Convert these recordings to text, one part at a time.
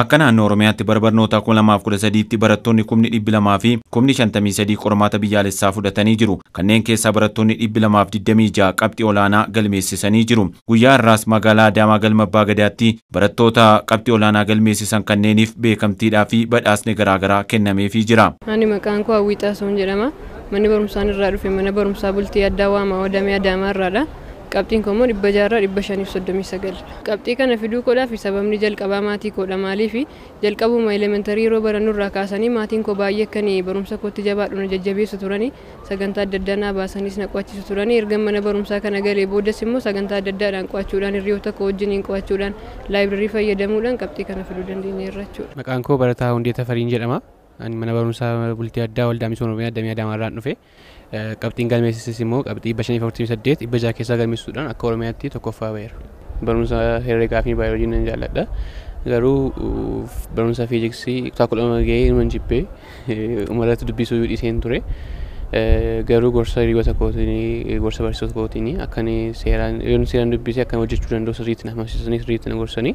Akka naannoo Oromiyaatti barbarnoota 2013tti barattoonni kumni fi kumni qormaata biyyaalessaa fudhatanii jiru. Kanneen keessaa barattoonni 226 qabxii olaanaa galmeessisanii jiru. Guyyaa irraas magaalaa Adaamaa galma Abbaa Gadaatti barattoota qabxii olaanaa galmeessisan kanneeniif beekamtiidhaa fi badhaasni garaagaraa kennameefii jira. Ani maqaan koo hawwii Soon jedhama. Manni barumsaan irraa dhufe mana barumsaa bultii addaa waamaa Wadamee Adaamaa irraadha. Qabxiin koo immoo dhibba jaarraa dhibba shaniif soddomii sagal. Qabxii kana fiduu koodhaaf sababni jalqabaa maatii koodha maaliif jalqabuma elementarii yeroo barannu irraa kaasanii maatiin koo baay'ee akkan barumsa kootti jabaadhu na jajjabeessu turanii sagantaa adda addaa naa baasaniis na qo'achiisu turanii erga mana barumsaa kana galee boodas immoo sagantaa adda addaadhaan qo'achuudhaan hiriyoota koo wajjiniin qo'achuudhaan laayibireerii fayyadamuudhaan qabxii kana fiduu dandeenyeerra jechuudha. Maqaan koo Barataa Hundee Tafariin jedhama. mana barumsaa bultii addaa waldaa misooma oromiyaa damee adaamaarraan dhufe eh, qabxiin galmeessisis immoo qabxii dhibba shaniif afurtamii saddeet dhibba keessaa galmeessuudhaan akka oromiyaatti tokkoffaa ba'eera. Barumsa herre fi baay'oolojii jaalladha. Garuu barumsa fiiziksii kutaa kudha lama gahee numan jibbee eh, umarratti dubbisuu dhiiseen ture. garuu gorsa hiriyoota kootiini gorsa barsiisota kootiin akkan seeraan yoon seeraan dubbise akka hojjechuu danda'u sirriitti nama barsiisanii sirriitti na gorsanii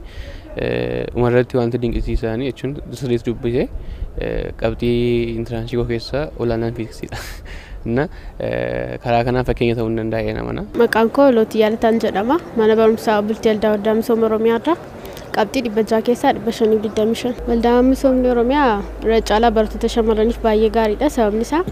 umarratti wanti dinqisiisaanii jechuun sirriitti dubbise qabxii intiraanshiikoo keessaa olaanaan fiiksiidha. Na karaa kanaan fakkeenya ta'uu hin danda'e namana. Maqaan koo Looti Yaalataan jedhama. Mana barumsaa Bultii Aldaa Waldaa Misooma Oromiyaa irraa. Qabxii dhibba jaha keessaa dhibba shanii digdamii shan. Waldaa Misoomni Oromiyaa irra caalaa barattoota shamarraniif baay'ee gaariidha. Sababni isaa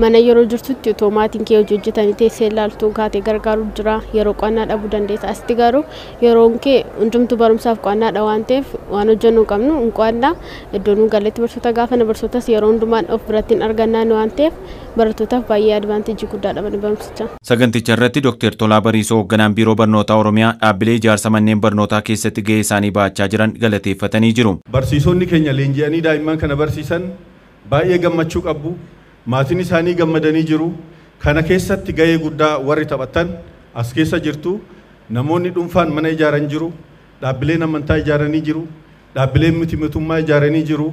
mana yeroo jirtutti otoo kee hojii hojjetanii teessee ilaaltuu kaatee gargaaruu jira yeroo qo'annaa dhabuu dandeessa asitti garuu yeroon kee hundumtu barumsaaf dha waan ta'eef waan hojjennuu qabnu hin qo'annaa iddoo nu galetti barsoota gaafana barsootas yeroo hundumaan of biratti hin argannaan waan ta'eef barattootaaf baay'ee advaanteejii guddaa dhabanii barumsicha. Saganticha irratti Dookter Tolaa Bariisoo hogganaan Biiroo Barnootaa Oromiyaa dhaabbilee ijaarsa manneen barnootaa keessatti gahee isaanii baachaa jiran galateeffatanii jiru. Barsiisonni maatiin isaanii gammadanii jiru. Kana keessatti gahee guddaa warri taphatan as keessa jirtu. Namoonni dhuunfaan mana ijaaran jiru. Dhaabbileen amantaa ijaaranii jiru. Dhaabbileen miti ijaaranii jiru.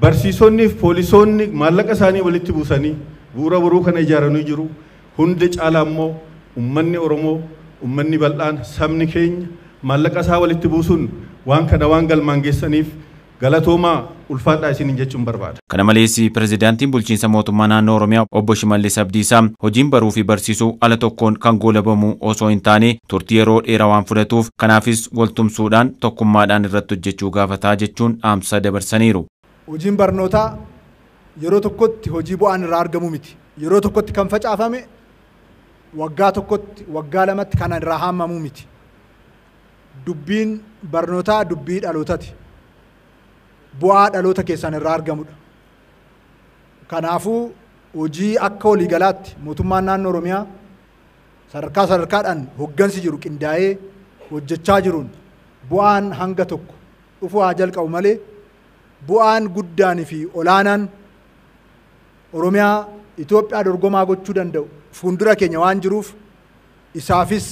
Barsiisonni fi poolisoonni maallaqa isaanii walitti buusanii bu'uura buruu kana ijaaranii jiru. Hunda caalaa immoo uummanni Oromoo, uummanni bal'aan, sabni keenya maallaqa isaa walitti buusuun waan kana waan galmaan geessaniif galatoomaa ulfaadhaa isinin jechuun barbaada. Kana malees pirezidaantiin bulchiinsa mootummaa naannoo Oromiyaa obbo Shimallis Abdiisaa hojiin baruu fi barsiisuu ala tokkoon kan goolabamu osoo hin taane turtii yeroo dheeraa waan fudhatuuf kanaafis waltumsuudhaan tokkummaadhaan irratti hojjechuu gaafataa jechuun dhaamsa dabarsaniiru. Hojiin barnootaa yeroo tokkotti hojii bu'aan irraa argamuu miti. Yeroo tokkotti kan facaafame waggaa tokkotti waggaa lamatti kan irraa hammamuu miti. Dubbiin barnootaa dubbii dhalootati. bu'aa dhaloota keessaan irraa argamudha. Kanaafuu hojii akka waliigalaatti mootummaan naannoo Oromiyaa sadarkaa sadarkaadhaan hoggansi jiru qindaa'ee hojjechaa jiruun bu'aan hanga tokko dhufu haa jalqabu malee bu'aan guddaanii fi olaanaan Oromiyaa Itoophiyaa dorgomaa gochuu danda'u fuundura keenya waan jiruuf isaafis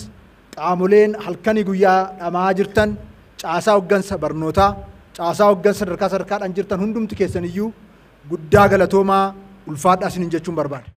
qaamoleen halkanii guyyaa dhamaa jirtan caasaa hoggansa barnootaa caasaa hoggansa sadarkaa sadarkaadhaan jirtan hundumti keessan iyyuu guddaa galatoomaa ulfaadhaa isin hin jechuun barbaada.